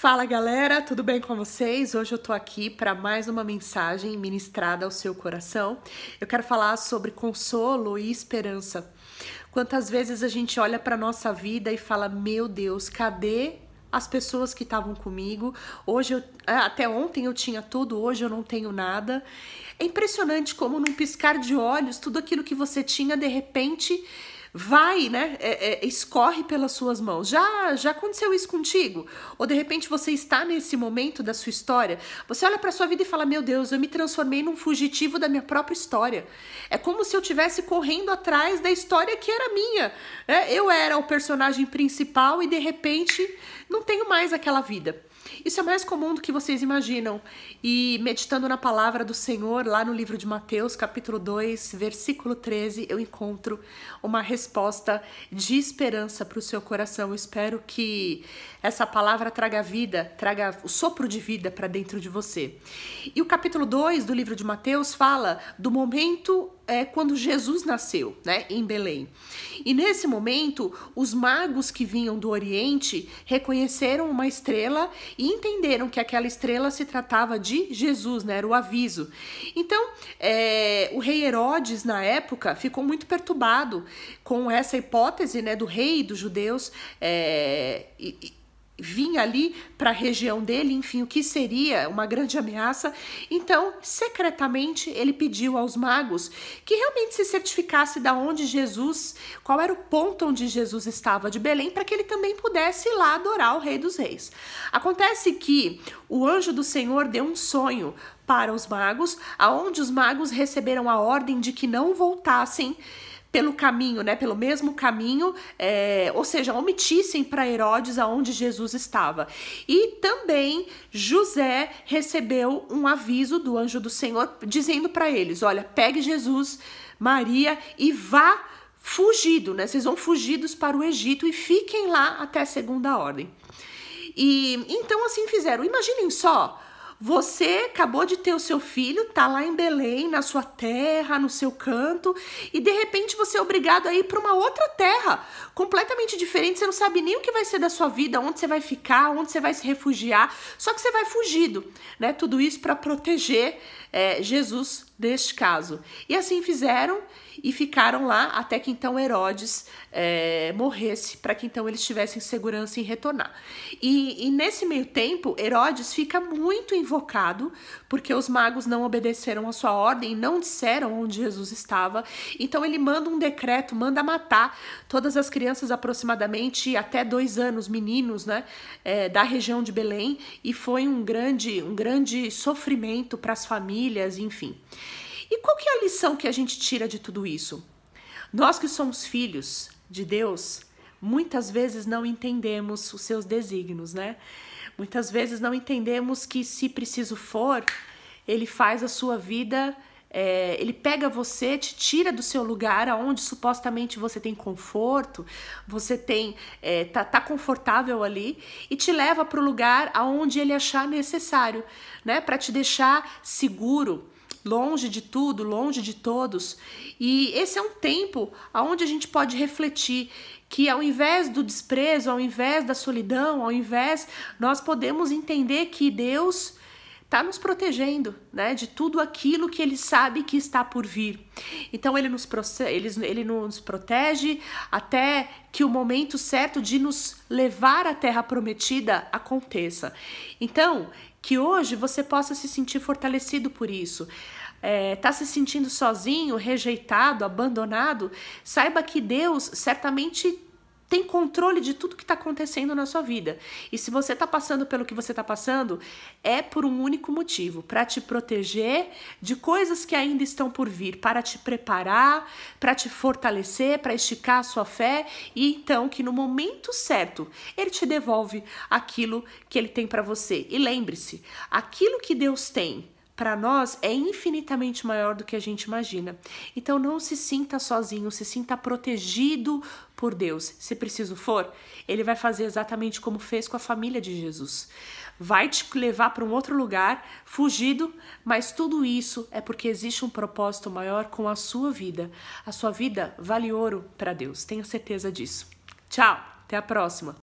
Fala galera, tudo bem com vocês? Hoje eu tô aqui para mais uma mensagem ministrada ao seu coração. Eu quero falar sobre consolo e esperança. Quantas vezes a gente olha para nossa vida e fala: "Meu Deus, cadê as pessoas que estavam comigo. Hoje eu, é, até ontem eu tinha tudo, hoje eu não tenho nada. É impressionante como num piscar de olhos, tudo aquilo que você tinha de repente vai, né? É, é, escorre pelas suas mãos. Já, já aconteceu isso contigo? Ou de repente você está nesse momento da sua história, você olha para sua vida e fala: Meu Deus, eu me transformei num fugitivo da minha própria história. É como se eu estivesse correndo atrás da história que era minha. Né? Eu era o personagem principal e de repente não tenho mais aquela vida. Isso é mais comum do que vocês imaginam. E meditando na palavra do Senhor, lá no livro de Mateus, capítulo 2, versículo 13, eu encontro uma resposta de esperança para o seu coração. Eu espero que essa palavra traga vida, traga o sopro de vida para dentro de você. E o capítulo 2 do livro de Mateus fala do momento é, quando Jesus nasceu, né, em Belém. E nesse momento, os magos que vinham do Oriente reconheceram uma estrela e entenderam que aquela estrela se tratava de Jesus, né, era o aviso. Então, é, o rei Herodes, na época, ficou muito perturbado com essa hipótese, né, do rei dos judeus. É, e, vinha ali para a região dele, enfim, o que seria uma grande ameaça. Então, secretamente, ele pediu aos magos que realmente se certificasse da onde Jesus, qual era o ponto onde Jesus estava de Belém, para que ele também pudesse ir lá adorar o Rei dos Reis. Acontece que o anjo do Senhor deu um sonho para os magos, aonde os magos receberam a ordem de que não voltassem pelo caminho, né, pelo mesmo caminho, é, ou seja, omitissem para Herodes aonde Jesus estava. E também José recebeu um aviso do anjo do Senhor dizendo para eles: olha, pegue Jesus, Maria e vá fugido, né? Vocês vão fugidos para o Egito e fiquem lá até segunda ordem. E então assim fizeram. Imaginem só você acabou de ter o seu filho, tá lá em Belém, na sua terra, no seu canto, e de repente você é obrigado a ir para uma outra terra, completamente diferente, você não sabe nem o que vai ser da sua vida, onde você vai ficar, onde você vai se refugiar, só que você vai fugido, né? Tudo isso para proteger é, Jesus neste caso. E assim fizeram e ficaram lá até que então Herodes é, morresse, para que então eles tivessem segurança em retornar. E, e nesse meio tempo, Herodes fica muito envolvido invocado, porque os magos não obedeceram a sua ordem, não disseram onde Jesus estava. Então ele manda um decreto, manda matar todas as crianças aproximadamente até dois anos, meninos, né, é, da região de Belém, e foi um grande, um grande sofrimento para as famílias, enfim. E qual que é a lição que a gente tira de tudo isso? Nós que somos filhos de Deus, muitas vezes não entendemos os seus desígnios, né? Muitas vezes não entendemos que, se preciso for, ele faz a sua vida, é, ele pega você, te tira do seu lugar aonde supostamente você tem conforto, você tem é, tá, tá confortável ali e te leva para o lugar aonde ele achar necessário, né? Para te deixar seguro longe de tudo, longe de todos. E esse é um tempo onde a gente pode refletir que ao invés do desprezo, ao invés da solidão, ao invés, nós podemos entender que Deus está nos protegendo, né, de tudo aquilo que Ele sabe que está por vir. Então Ele nos, ele, ele nos protege até que o momento certo de nos levar à Terra Prometida aconteça. Então que hoje você possa se sentir fortalecido por isso está é, tá se sentindo sozinho, rejeitado, abandonado, saiba que Deus certamente tem controle de tudo que está acontecendo na sua vida. E se você está passando pelo que você está passando, é por um único motivo: para te proteger de coisas que ainda estão por vir, para te preparar, para te fortalecer, para esticar a sua fé e então que no momento certo ele te devolve aquilo que ele tem para você. E lembre-se: aquilo que Deus tem para nós é infinitamente maior do que a gente imagina. Então não se sinta sozinho, se sinta protegido por Deus. Se preciso for, ele vai fazer exatamente como fez com a família de Jesus. Vai te levar para um outro lugar, fugido, mas tudo isso é porque existe um propósito maior com a sua vida. A sua vida vale ouro para Deus, tenha certeza disso. Tchau, até a próxima.